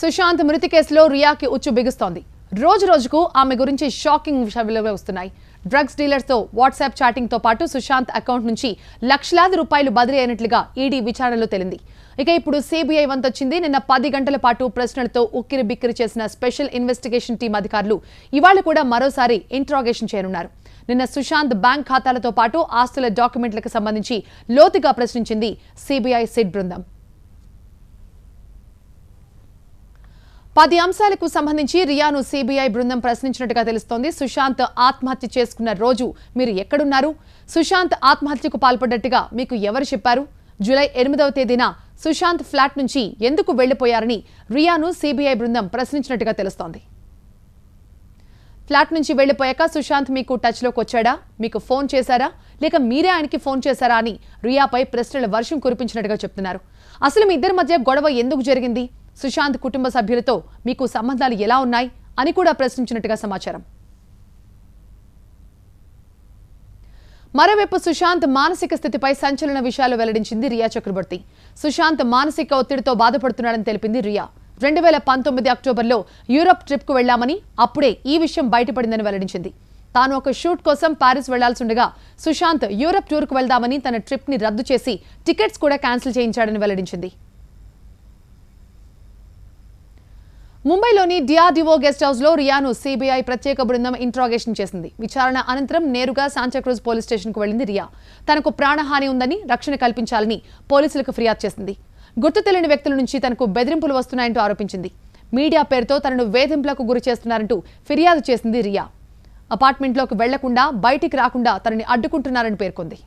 సుశాంత్ మృతి కేసులో రియాకి ఉచ్చు బిగుస్తోంది రోజు రోజుకు ఆమె గురించి షాకింగ్ విషయాలు వస్తున్నాయి డ్రగ్స్ డీలర్స్తో వాట్సాప్ చాటింగ్తో పాటు సుశాంత్ అకౌంట్ నుంచి లక్షలాది రూపాయలు బదిలీ అయినట్లుగా ఈడీ విచారణలో తేలింది ఇక ఇప్పుడు సిబిఐ వంతొచ్చింది నిన్న పది గంటల పాటు ప్రశ్నలతో ఉక్కిరి బిక్కిరి చేసిన స్పెషల్ ఇన్వెస్టిగేషన్ టీం అధికారులు ఇవాళ కూడా మరోసారి ఇంట్రాగేషన్ చేయనున్నారు నిన్న సుశాంత్ బ్యాంక్ ఖాతాలతో పాటు ఆస్తుల డాక్యుమెంట్లకు సంబంధించి లోతుగా ప్రశ్నించింది సిబిఐ సిట్ బృందం పది అంశాలకు సంబంధించి రియాను సిబిఐ బృందం ప్రశ్నించినట్టుగా తెలుస్తోంది సుశాంత్ ఆత్మహత్య చేసుకున్న రోజు మీరు ఎక్కడున్నారు సుశాంత్ ఆత్మహత్యకు పాల్పడ్డట్టుగా మీకు ఎవరు చెప్పారు జూలై ఎనిమిదవ తేదీన సుశాంత్ ఫ్లాట్ నుంచి ఎందుకు వెళ్లిపోయారని రియాను సిబిఐ బృందం ప్రశ్నించినట్టుగా తెలుస్తోంది ఫ్లాట్ నుంచి వెళ్లిపోయాక సుశాంత్ మీకు టచ్లోకి వచ్చాడా మీకు ఫోన్ చేశారా లేక మీరే ఆయనకి ఫోన్ చేశారా అని రియాపై ప్రశ్నల వర్షం కురిపించినట్టుగా చెప్తున్నారు అసలు మీ ఇద్దరి మధ్య గొడవ ఎందుకు జరిగింది సుశాంత్ కుటుంబ సభ్యులతో మీకు సంబంధాలు ఎలా ఉన్నాయి అని కూడా ప్రశ్నించినట్టుగా సమాచారం మరోవైపు సుశాంత్ మానసిక స్థితిపై సంచలన విషయాలు వెల్లడించింది రియా చక్రవర్తి సుశాంత్ మానసిక ఒత్తిడితో బాధపడుతున్నాడని తెలిపింది రియా రెండు వేల పంతొమ్మిది అక్టోబర్లో యూరప్ ట్రిప్కు వెళ్లామని అప్పుడే ఈ విషయం బయటపడిందని వెల్లడించింది తాను ఒక షూట్ కోసం ప్యారిస్ వెళ్లాల్సిండగా సుశాంత్ యూరప్ టూర్కు వెళ్దామని తన ట్రిప్ని రద్దు చేసి టికెట్స్ కూడా క్యాన్సిల్ చేయించాడని వెల్లడించింది ముంబైలోని డిఆర్డీఓ గెస్ట్ హౌస్ లో రియాను సిబిఐ ప్రత్యేక బృందం ఇంట్రాగేషన్ చేసింది విచారణ అనంతరం నేరుగా శాంతాక్రూజ్ పోలీస్ స్టేషన్కు వెళ్లింది రియా తనకు ప్రాణహాని ఉందని రక్షణ కల్పించాలని పోలీసులకు ఫిర్యాదు చేసింది గుర్తు తెలియని వ్యక్తుల నుంచి తనకు బెదిరింపులు వస్తున్నాయంటూ ఆరోపించింది మీడియా పేరుతో తనను వేధింపులకు గురి చేస్తున్నారంటూ ఫిర్యాదు చేసింది రియా అపార్ట్మెంట్లోకి వెళ్లకుండా బయటికి రాకుండా తనని అడ్డుకుంటున్నారని పేర్కొంది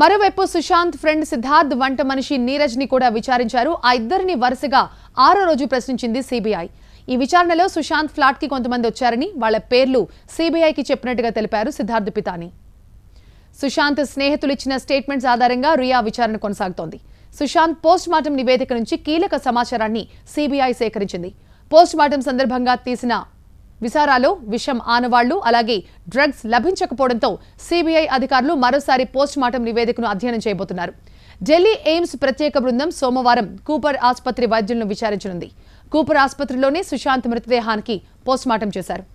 మరోవైపు సుశాంత్ ఫ్రెండ్ సిద్ధార్థ్ వంట మనిషి నీరజ్ ని కూడా విచారించారు ఆ ఇద్దరిని వరుసగా ఆరో రోజు ప్రశ్నించింది సిబిఐ ఈ విచారణలో సుశాంత్ ఫ్లాట్ కి కొంతమంది వచ్చారని వాళ్ల పేర్లు సిబిఐకి చెప్పినట్టుగా తెలిపారు సిద్ధార్థ్ పితాని సుశాంత్ స్నేహితులు ఇచ్చిన స్టేట్మెంట్స్ ఆధారంగా రియా విచారణ కొనసాగుతోంది సుశాంత్ పోస్ట్ మార్టం నివేదిక నుంచి కీలక సమాచారాన్ని సిబిఐ సేకరించింది పోస్ట్ మార్టం సందర్భంగా తీసిన విసారాలో విషం ఆనవాళ్లు అలాగే డ్రగ్స్ లభించకపోవడంతో సిబిఐ అధికారులు మరోసారి మార్టం నివేదికను అధ్యయనం చేయబోతున్నారు ఢిల్లీ ఎయిమ్స్ ప్రత్యేక బృందం సోమవారం కూపర్ ఆసుపత్రి వైద్యులను విచారించనుంది కూపర్ ఆసుపత్రిలోనే సుశాంత్ మృతదేహానికి పోస్టుమార్టం చేశారు